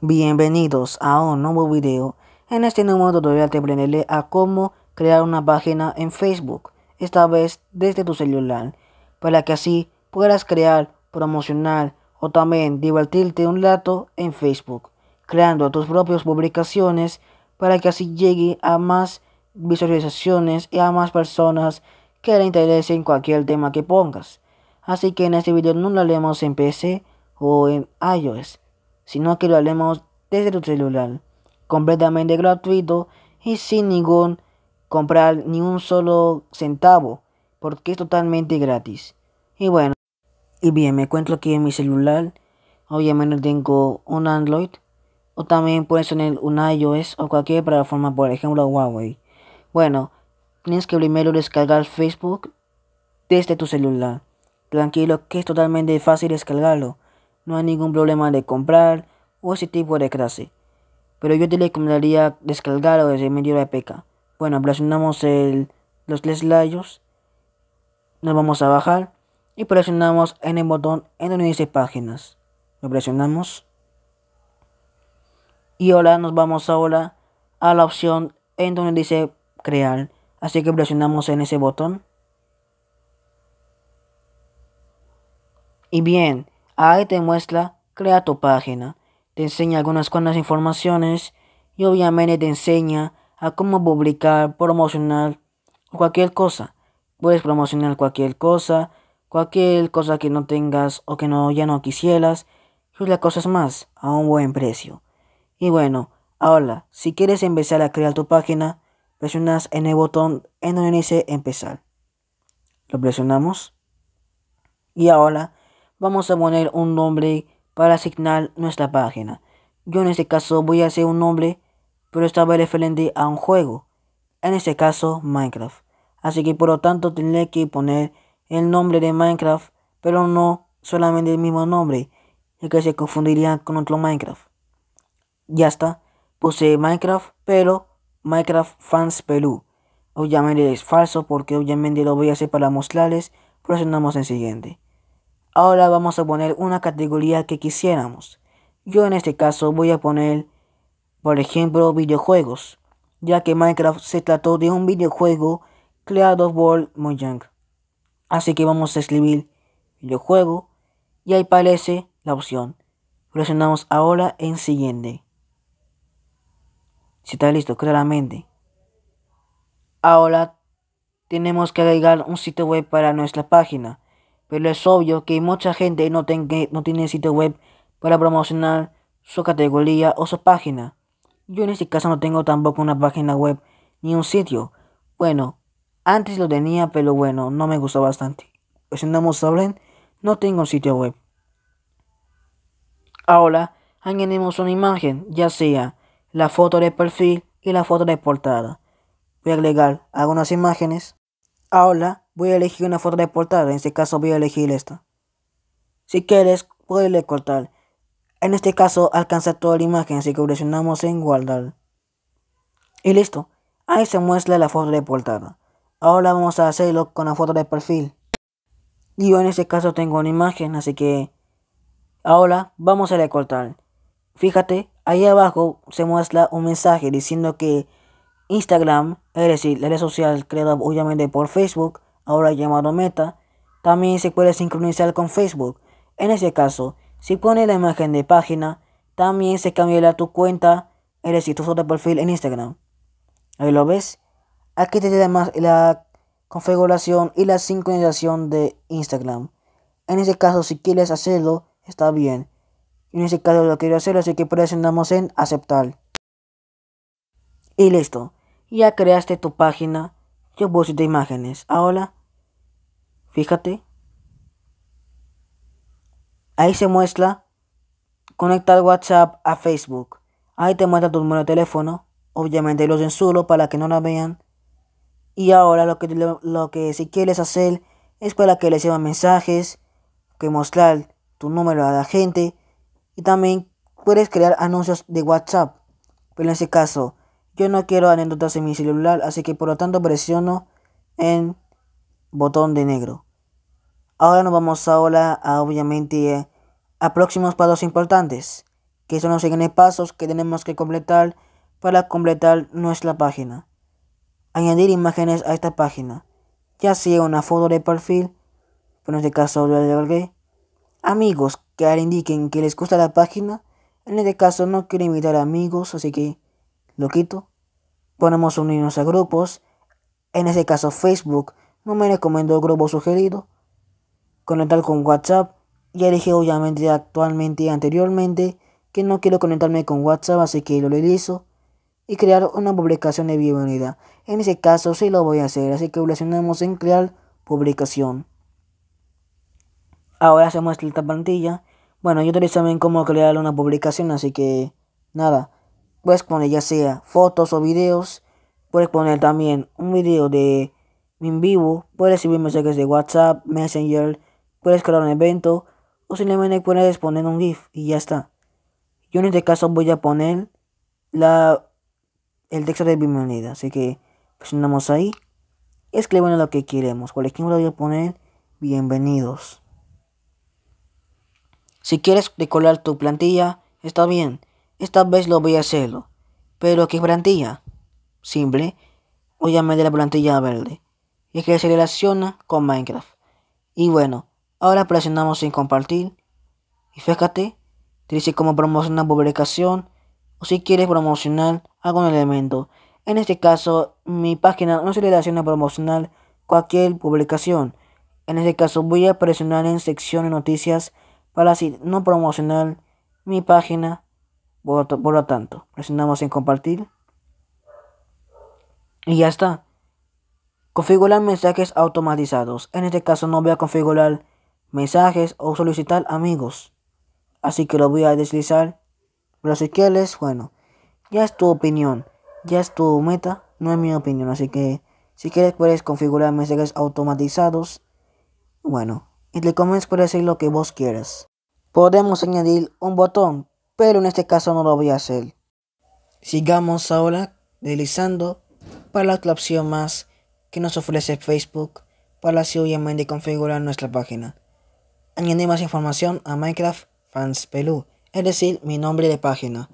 Bienvenidos a un nuevo video. En este nuevo tutorial te aprenderé a cómo crear una página en Facebook, esta vez desde tu celular, para que así puedas crear, promocionar o también divertirte un rato en Facebook, creando tus propias publicaciones para que así llegue a más visualizaciones y a más personas que le interesen cualquier tema que pongas. Así que en este video no lo haremos en PC o en iOS sino que lo haremos desde tu celular, completamente gratuito y sin ningún comprar ni un solo centavo, porque es totalmente gratis. Y bueno, y bien, me encuentro aquí en mi celular, obviamente tengo un Android, o también puedes tener un iOS o cualquier plataforma, por ejemplo Huawei. Bueno, tienes que primero descargar Facebook desde tu celular. Tranquilo, que es totalmente fácil descargarlo no hay ningún problema de comprar o ese tipo de clase. Pero yo te recomendaría descargar o desde medio de PK. Bueno, presionamos los tres layos. Nos vamos a bajar y presionamos en el botón en donde dice páginas. Lo presionamos. Y ahora nos vamos ahora a la opción en donde dice crear. Así que presionamos en ese botón. Y bien, Ahí te muestra, crea tu página, te enseña algunas cuantas informaciones y obviamente te enseña a cómo publicar, promocionar cualquier cosa. Puedes promocionar cualquier cosa, cualquier cosa que no tengas o que no ya no quisieras y las cosas más a un buen precio. Y bueno, ahora, si quieres empezar a crear tu página, presionas en el botón en donde dice empezar. Lo presionamos. Y ahora vamos a poner un nombre para asignar nuestra página. Yo en este caso voy a hacer un nombre, pero estaba referente a un juego, en este caso Minecraft. Así que por lo tanto tendré que poner el nombre de Minecraft, pero no solamente el mismo nombre, ya que se confundiría con otro Minecraft. Ya está, puse Minecraft, pero Minecraft Fans Perú. Obviamente es falso porque obviamente lo voy a hacer para mostrarles, pero en el siguiente. Ahora vamos a poner una categoría que quisiéramos. Yo en este caso voy a poner, por ejemplo, videojuegos, ya que Minecraft se trató de un videojuego creado por Mojang. Así que vamos a escribir videojuego y ahí aparece la opción. Presionamos ahora en siguiente. Si está listo, claramente. Ahora tenemos que agregar un sitio web para nuestra página pero es obvio que mucha gente no, no tiene sitio web para promocionar su categoría o su página. Yo en este caso no tengo tampoco una página web ni un sitio. Bueno, antes lo tenía, pero bueno, no me gustó bastante. Pues andamos saben, no tengo un sitio web. Ahora añadimos una imagen, ya sea la foto de perfil y la foto de portada. Voy a agregar algunas imágenes. Ahora voy a elegir una foto de portada. En este caso voy a elegir esta. Si quieres, puedes cortar. En este caso alcanza toda la imagen, así que presionamos en guardar. Y listo. Ahí se muestra la foto de portada. Ahora vamos a hacerlo con la foto de perfil. Yo en este caso tengo una imagen, así que ahora vamos a recortar. Fíjate, ahí abajo se muestra un mensaje diciendo que Instagram, es decir, la red social creada obviamente por Facebook, ahora llamado Meta, también se puede sincronizar con Facebook. En ese caso, si pones la imagen de página, también se cambiará tu cuenta, el sitio de perfil en Instagram. Ahí lo ves. Aquí te da más la configuración y la sincronización de Instagram. En ese caso, si quieres hacerlo, está bien. En ese caso lo quiero hacer, así que presionamos en aceptar. Y listo. Ya creaste tu página. Yo puse de imágenes. Ahora Fíjate. Ahí se muestra conectar WhatsApp a Facebook. Ahí te muestra tu número de teléfono. Obviamente lo censuro para que no la vean. Y ahora lo que, lo, que si quieres hacer es para que le llevan mensajes, que mostrar tu número a la gente. Y también puedes crear anuncios de WhatsApp. Pero en ese caso, yo no quiero anécdotas en mi celular, así que por lo tanto presiono en botón de negro. Ahora nos vamos ahora a ah, obviamente eh, a próximos pasos importantes, que son los siguientes pasos que tenemos que completar para completar nuestra página. Añadir imágenes a esta página, ya sea una foto de perfil, en este caso yo le amigos que indiquen que les gusta la página, en este caso no quiero invitar amigos, así que lo quito. Ponemos unirnos a grupos, en este caso Facebook no me recomiendo grupo sugerido conectar con WhatsApp. Ya dije obviamente actualmente y anteriormente que no quiero conectarme con WhatsApp, así que lo realizo y crear una publicación de bienvenida. En ese caso sí lo voy a hacer, así que presionamos en crear publicación. Ahora se muestra esta plantilla. Bueno, yo utilizo también cómo crear una publicación, así que nada. Puedes poner ya sea fotos o videos. Puedes poner también un video de en vivo. Puedes subir mensajes de WhatsApp, Messenger, puedes crear un evento o simplemente puedes poner un GIF y ya está. Yo en este caso voy a poner la, el texto de bienvenida, así que presionamos ahí, escribimos lo que queremos, por ejemplo voy a poner bienvenidos. Si quieres decorar tu plantilla, está bien, esta vez lo voy a hacerlo. Pero ¿qué plantilla? Simple, voy a meter la plantilla verde y es que se relaciona con Minecraft. Y bueno, Ahora presionamos en compartir y fíjate, te dice como promocionar publicación o si quieres promocionar algún elemento. En este caso, mi página no se le relaciona a promocionar cualquier publicación. En este caso, voy a presionar en sección de noticias para así no promocionar mi página. por lo tanto, presionamos en compartir. Y ya está. Configurar mensajes automatizados. En este caso no voy a configurar mensajes o solicitar amigos. Así que lo voy a deslizar. Pero si quieres, bueno, ya es tu opinión, ya es tu meta, no es mi opinión. Así que si quieres puedes configurar mensajes automatizados. Bueno, y le comments puedes decir lo que vos quieras. Podemos añadir un botón, pero en este caso no lo voy a hacer. Sigamos ahora deslizando para la opción más que nos ofrece Facebook para así obviamente configurar nuestra página. Añadir más información a Minecraft Fans pelú es decir, mi nombre de página.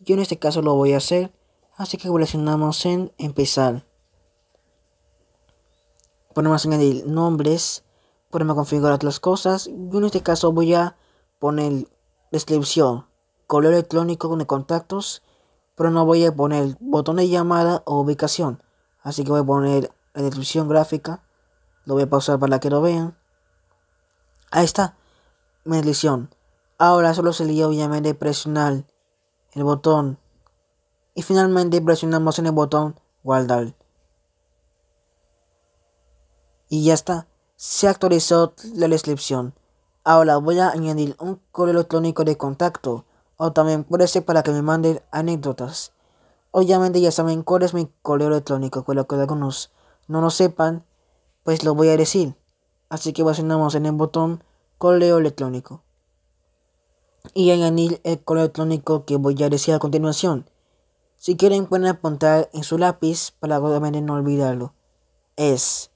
Yo en este caso lo voy a hacer, así que seleccionamos en empezar. Ponemos añadir nombres, podemos configurar otras cosas. Yo en este caso voy a poner descripción, correo electrónico de contactos, pero no voy a poner botón de llamada o ubicación. Así que voy a poner la descripción gráfica. Lo voy a pausar para que lo vean está esta medición. Ahora solo sería obviamente presionar el botón y finalmente presionamos en el botón guardar. Y ya está, se actualizó la descripción. Ahora voy a añadir un correo electrónico de contacto o también puede ser para que me manden anécdotas. Obviamente ya saben cuál es mi correo electrónico, lo que algunos no lo sepan, pues lo voy a decir así que presionamos en el botón correo electrónico y añadir el correo electrónico que voy a decir a continuación. Si quieren pueden apuntar en su lápiz para obviamente no olvidarlo. Es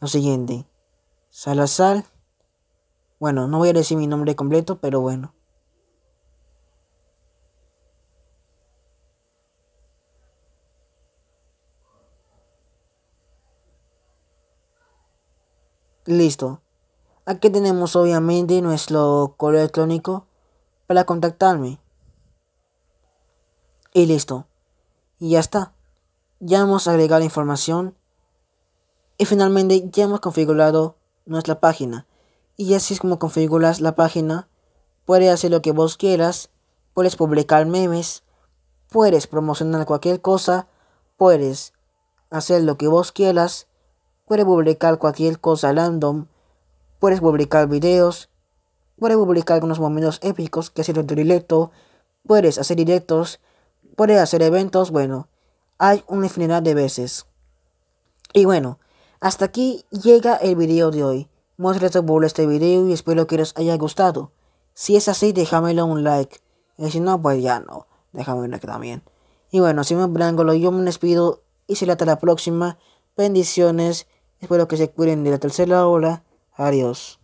lo siguiente. Salazar. Bueno, no voy a decir mi nombre completo, pero bueno. Listo. Aquí tenemos obviamente nuestro correo electrónico para contactarme. Y listo. Y ya está. Ya hemos agregado información. Y finalmente ya hemos configurado nuestra página. Y así es como configuras la página. Puedes hacer lo que vos quieras. Puedes publicar memes. Puedes promocionar cualquier cosa. Puedes hacer lo que vos quieras. Puedes publicar cualquier cosa random, puedes publicar videos, puedes publicar algunos momentos épicos que hacer en tu directo, puedes hacer directos, puedes hacer eventos, bueno, hay una infinidad de veces. Y bueno, hasta aquí llega el video de hoy. Muchas gracias por este video y espero que les haya gustado. Si es así, déjamelo un like. Y si no, pues ya no. Déjame un like también. Y bueno, si me Brángolo, yo me despido y será hasta la próxima. Bendiciones Espero que se cuiden de la tercera ola. Adiós.